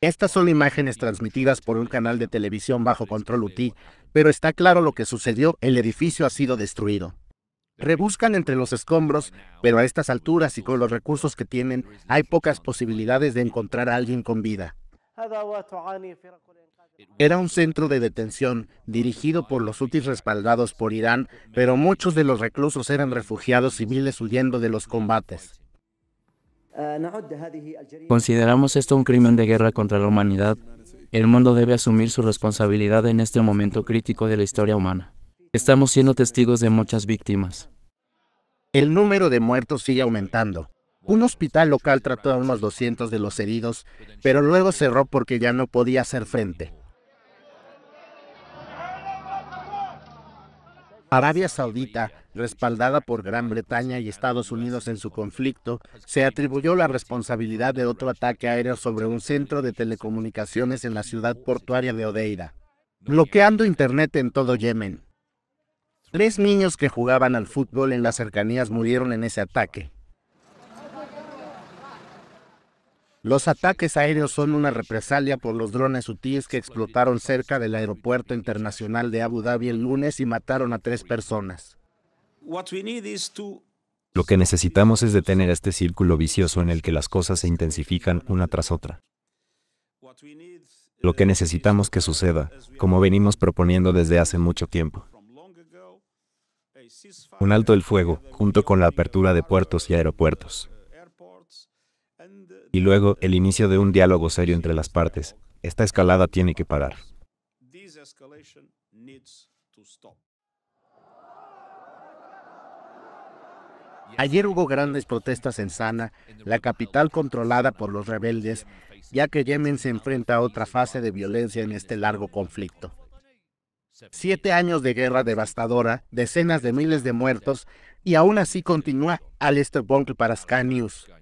Estas son imágenes transmitidas por un canal de televisión bajo control UTI, pero está claro lo que sucedió, el edificio ha sido destruido. Rebuscan entre los escombros, pero a estas alturas y con los recursos que tienen, hay pocas posibilidades de encontrar a alguien con vida. Era un centro de detención dirigido por los UTI respaldados por Irán, pero muchos de los reclusos eran refugiados civiles huyendo de los combates. Consideramos esto un crimen de guerra contra la humanidad. El mundo debe asumir su responsabilidad en este momento crítico de la historia humana. Estamos siendo testigos de muchas víctimas. El número de muertos sigue aumentando. Un hospital local trató a unos 200 de los heridos, pero luego cerró porque ya no podía hacer frente. Arabia Saudita, respaldada por Gran Bretaña y Estados Unidos en su conflicto, se atribuyó la responsabilidad de otro ataque aéreo sobre un centro de telecomunicaciones en la ciudad portuaria de Odeira, bloqueando Internet en todo Yemen. Tres niños que jugaban al fútbol en las cercanías murieron en ese ataque. Los ataques aéreos son una represalia por los drones sutiles que explotaron cerca del aeropuerto internacional de Abu Dhabi el lunes y mataron a tres personas. Lo que necesitamos es detener este círculo vicioso en el que las cosas se intensifican una tras otra. Lo que necesitamos que suceda, como venimos proponiendo desde hace mucho tiempo. Un alto el fuego, junto con la apertura de puertos y aeropuertos y luego el inicio de un diálogo serio entre las partes. Esta escalada tiene que parar. Ayer hubo grandes protestas en Sana, la capital controlada por los rebeldes, ya que Yemen se enfrenta a otra fase de violencia en este largo conflicto. Siete años de guerra devastadora, decenas de miles de muertos, y aún así continúa Alistair Bunkle para Sky News.